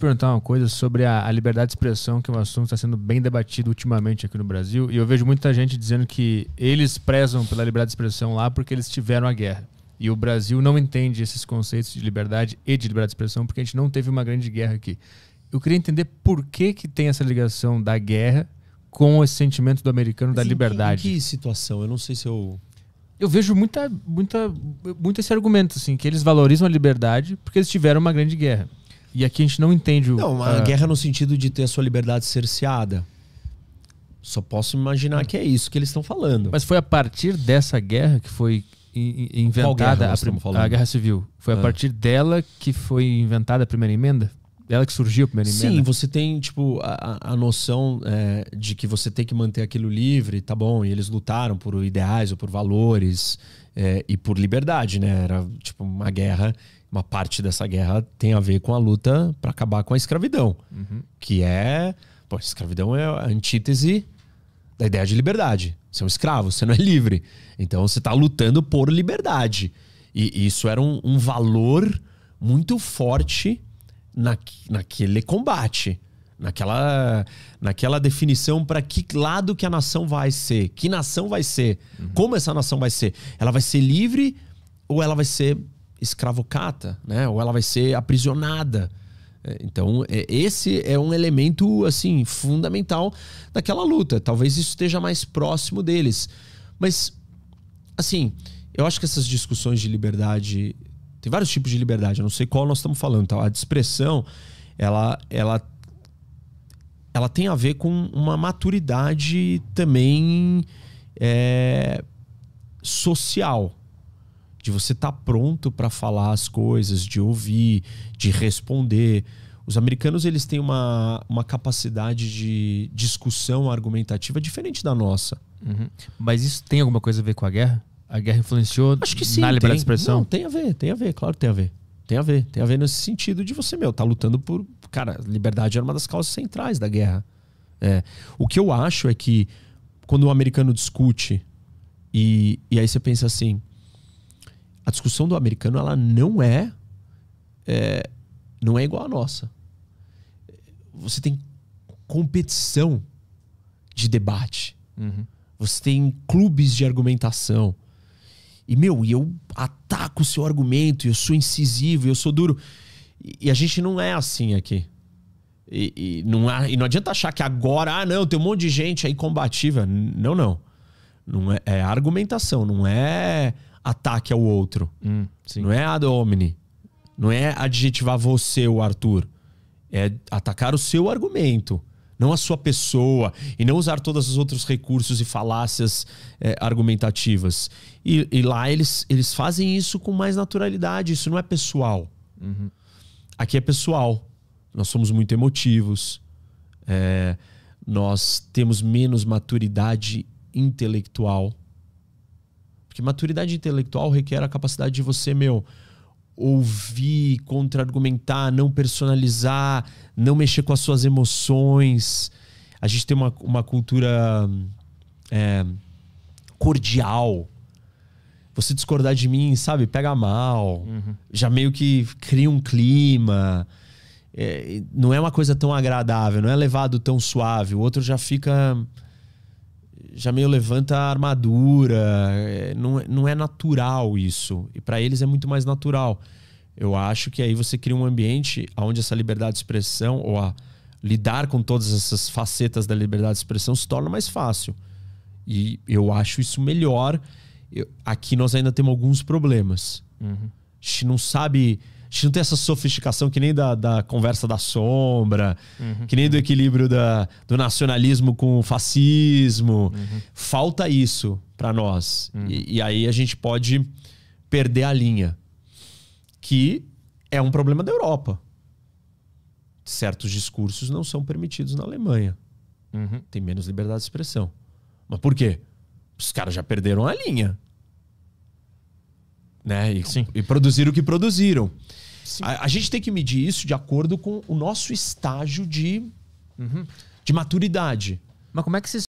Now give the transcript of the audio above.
perguntar uma coisa sobre a, a, liberdade de expressão, que é um assunto que está sendo bem debatido ultimamente aqui no Brasil. E eu vejo muita gente dizendo que eles prezam pela liberdade de expressão lá porque eles tiveram a guerra. E o Brasil não entende esses conceitos de liberdade e de liberdade de expressão porque a gente não teve uma grande guerra aqui. Eu queria entender por que, que tem essa ligação da guerra com esse sentimento do americano Mas da em liberdade. Que, em que situação? Eu não sei se eu eu vejo muita, muita, muito esse argumento, assim, que eles valorizam a liberdade porque eles tiveram uma grande guerra. E aqui a gente não entende o. Não, uma a... Ah. guerra no sentido de ter a sua liberdade cerceada. Só posso imaginar hum. que é isso que eles estão falando. Mas foi a partir dessa guerra que foi inventada guerra a, a, Guerra Civil. Foi a ah. partir dela que foi inventada a primeira emenda? ela que surgiu o primeiro emenda. Sim, você tem, tipo, a, a noção é, de que você tem que manter aquilo livre, tá bom, e eles lutaram por ideais ou por valores é, e por liberdade, né? Era, tipo, uma guerra, uma parte dessa guerra tem a ver com a luta para acabar com a escravidão, uhum. que é... Pô, escravidão é a antítese da ideia de liberdade. Você é um escravo, você não é livre. Então você está lutando por liberdade. E isso era um, um valor muito forte na, naquele combate, naquela, naquela definição para que lado que a nação vai ser, que nação vai ser, uhum. como essa nação vai ser. Ela vai ser livre ou ela vai ser escravocata, né? Ou ela vai ser aprisionada. É, então, é, esse é um elemento assim fundamental daquela luta. Talvez isso esteja mais próximo deles. Mas assim, eu acho que essas discussões de liberdade tem vários tipos de liberdade, eu não sei qual nós estamos falando. Tá? A de expressão, ela, ela, ela tem a ver com uma maturidade também é, social. De você estar tá pronto para falar as coisas, de ouvir, de responder. Os americanos eles têm uma, uma capacidade de discussão argumentativa diferente da nossa. Uhum. Mas isso tem alguma coisa a ver com a guerra? A guerra influenciou Acho que sim, na liberdade de expressão? Não, tem a ver, tem a ver, claro que tem a ver. Tem a ver, tem a ver nesse sentido de você, meu, tá lutando por. Cara, liberdade era uma das causas centrais da guerra. É. O que eu acho é que quando o americano discute, e, e aí você pensa assim, a discussão do americano ela não é, é não é igual à nossa. Você tem competição de debate. Uhum. Você tem clubes de argumentação. E, meu, e eu ataco o seu argumento, eu sou incisivo, eu sou duro. E, e a gente não é assim aqui. E, e, não há, e não adianta achar que agora, ah, não, tem um monte de gente aí combativa. Não, não. não é, é argumentação, não é ataque ao outro. Hum, não é ad hominem. Não é adjetivar você, o Arthur. É atacar o seu argumento não a sua pessoa, e não usar todos os outros recursos e falácias é, argumentativas. E, e, lá eles, eles fazem isso com mais naturalidade, isso não é pessoal. Uhum. Aqui é pessoal, nós somos muito emotivos, é, nós temos menos maturidade intelectual. Porque maturidade intelectual requer a capacidade de você, meu ouvir, contra-argumentar, não personalizar, não mexer com as suas emoções. A gente tem uma, uma cultura é, cordial. Você discordar de mim, sabe, pega mal. Uhum. Já meio que cria um clima. É, não é uma coisa tão agradável, não é levado tão suave. O outro já fica já meio levanta a armadura. É, não, é, não é natural isso. E para eles é muito mais natural. Eu acho que aí você cria um ambiente onde essa liberdade de expressão, ou a lidar com todas essas facetas da liberdade de expressão, se torna mais fácil. E eu acho isso melhor. Eu, aqui nós ainda temos alguns problemas. Uhum. A gente não sabe a gente não tem essa sofisticação que nem da, da conversa da sombra, uhum, que nem do equilíbrio da, do nacionalismo com o fascismo. Uhum. Falta isso para nós. Uhum. E, e aí a gente pode perder a linha, que é um problema da Europa. Certos discursos não são permitidos na Alemanha. Uhum. Tem menos liberdade de expressão. Mas por quê? Os caras já perderam a linha né? E, Sim. e produziram o que produziram. A, a, gente tem que medir isso de acordo com o nosso estágio de, uhum. de maturidade. Mas como é que vocês